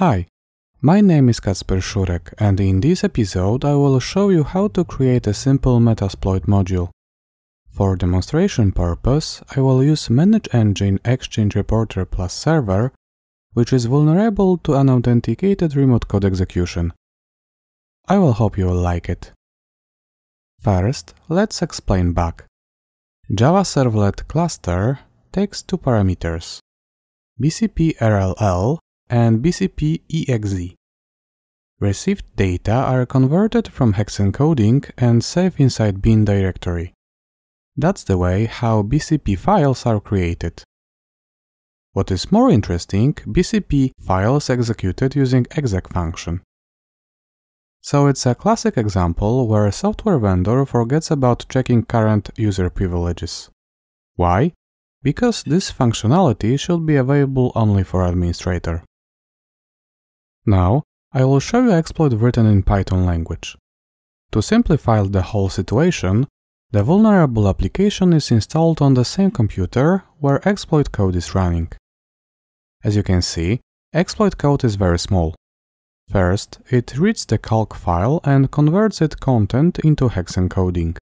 Hi, my name is Kacper Shurek, and in this episode I will show you how to create a simple Metasploit module. For demonstration purpose, I will use Manage Engine Exchange Reporter plus Server, which is vulnerable to unauthenticated remote code execution. I will hope you will like it. First, let's explain bug. Java Servlet cluster takes two parameters, bcp RLL and BCP-EXE. Received data are converted from hex encoding and saved inside bin directory. That's the way how BCP files are created. What is more interesting, BCP files executed using exec function. So it's a classic example where a software vendor forgets about checking current user privileges. Why? Because this functionality should be available only for administrator. Now, I will show you exploit written in Python language. To simplify the whole situation, the vulnerable application is installed on the same computer where exploit code is running. As you can see, exploit code is very small. First, it reads the calc file and converts its content into hex encoding.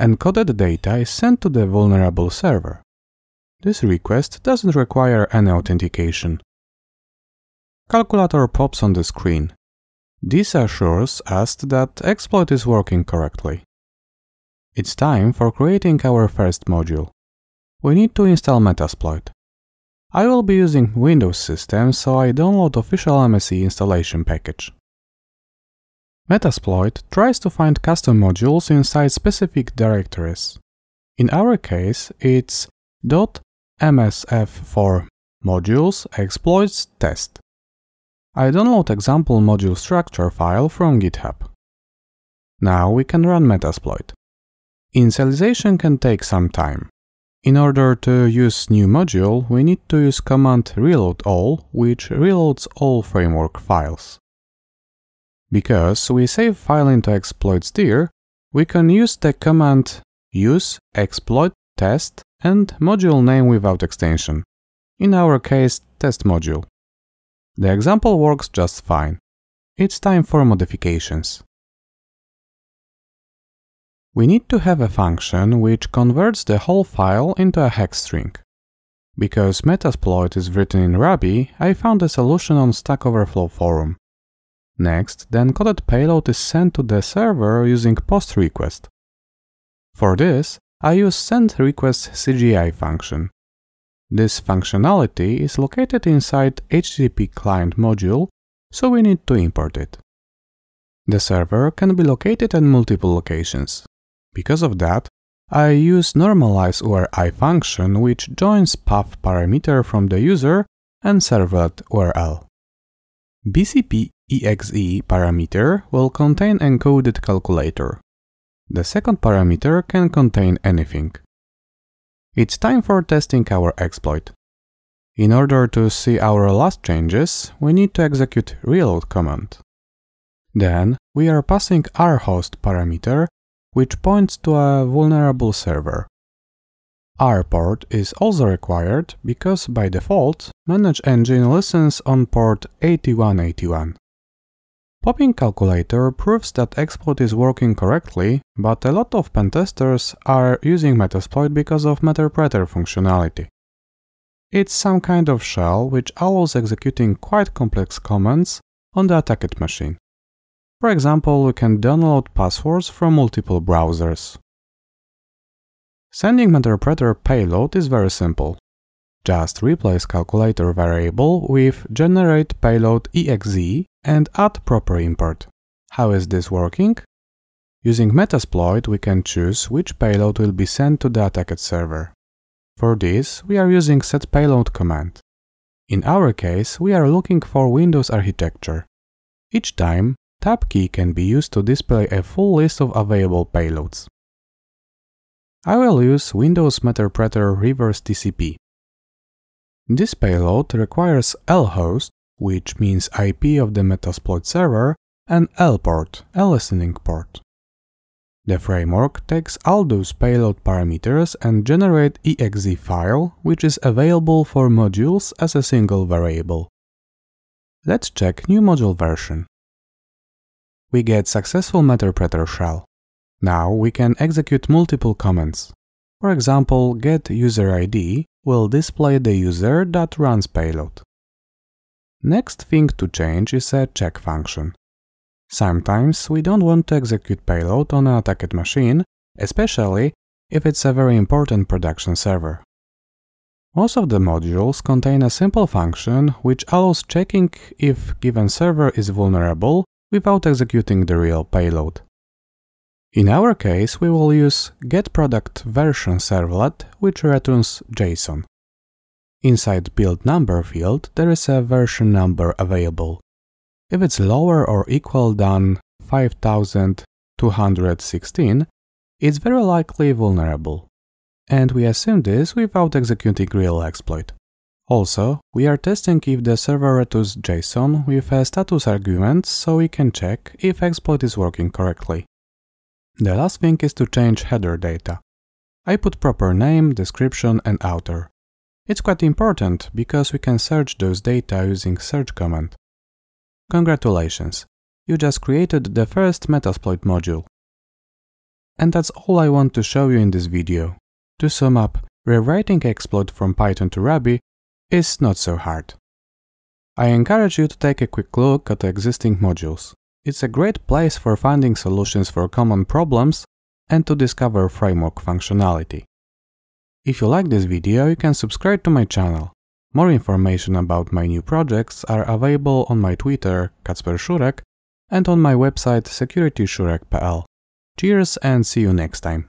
Encoded data is sent to the vulnerable server. This request doesn't require any authentication calculator pops on the screen. This assures us that exploit is working correctly. It's time for creating our first module. We need to install Metasploit. I will be using Windows system, so I download official MSE installation package. Metasploit tries to find custom modules inside specific directories. In our case, it's .msf 4 modules exploits test. I download example module structure file from GitHub. Now we can run Metasploit. Initialization can take some time. In order to use new module, we need to use command reload all, which reloads all framework files. Because we save file into exploits dir, we can use the command use exploit test and module name without extension, in our case test module. The example works just fine. It's time for modifications. We need to have a function which converts the whole file into a hex string. Because Metasploit is written in Ruby, I found a solution on Stack Overflow forum. Next, the encoded payload is sent to the server using post request. For this, I use send request CGI function. This functionality is located inside HTTP client module, so we need to import it. The server can be located at multiple locations. Because of that, I use normalize URI function which joins path parameter from the user and servlet URL. BCP exe parameter will contain encoded calculator. The second parameter can contain anything. It's time for testing our exploit. In order to see our last changes, we need to execute reload command. Then we are passing our host parameter, which points to a vulnerable server. Our port is also required because by default, Manage Engine listens on port 8181. Popping calculator proves that exploit is working correctly, but a lot of pentesters are using Metasploit because of meterpreter functionality. It's some kind of shell which allows executing quite complex commands on the attacked machine. For example, we can download passwords from multiple browsers. Sending interpreter payload is very simple. Just replace calculator variable with generate payload exe and add proper import. How is this working? Using Metasploit we can choose which payload will be sent to the attacked server. For this we are using setPayload command. In our case we are looking for Windows architecture. Each time, tab key can be used to display a full list of available payloads. I will use Windows Meterpreter Reverse TCP. This payload requires lhost which means IP of the Metasploit server, and L port, a listening port. The framework takes all those payload parameters and generate exe file, which is available for modules as a single variable. Let's check new module version. We get successful meterpreter shell. Now we can execute multiple commands. For example, get user ID will display the user that runs payload. Next thing to change is a check function. Sometimes we don't want to execute payload on an attacked machine, especially if it's a very important production server. Most of the modules contain a simple function which allows checking if given server is vulnerable without executing the real payload. In our case, we will use getProductVersionServlet, which returns JSON. Inside build number field, there is a version number available. If it's lower or equal than 5216, it's very likely vulnerable. And we assume this without executing real exploit. Also, we are testing if the server returns JSON with a status argument so we can check if exploit is working correctly. The last thing is to change header data. I put proper name, description and author. It's quite important because we can search those data using search command. Congratulations, you just created the first Metasploit module. And that's all I want to show you in this video. To sum up, rewriting exploit from Python to Ruby is not so hard. I encourage you to take a quick look at the existing modules. It's a great place for finding solutions for common problems and to discover framework functionality. If you like this video, you can subscribe to my channel. More information about my new projects are available on my Twitter, Kacper and on my website securityshurek.pl. Cheers and see you next time!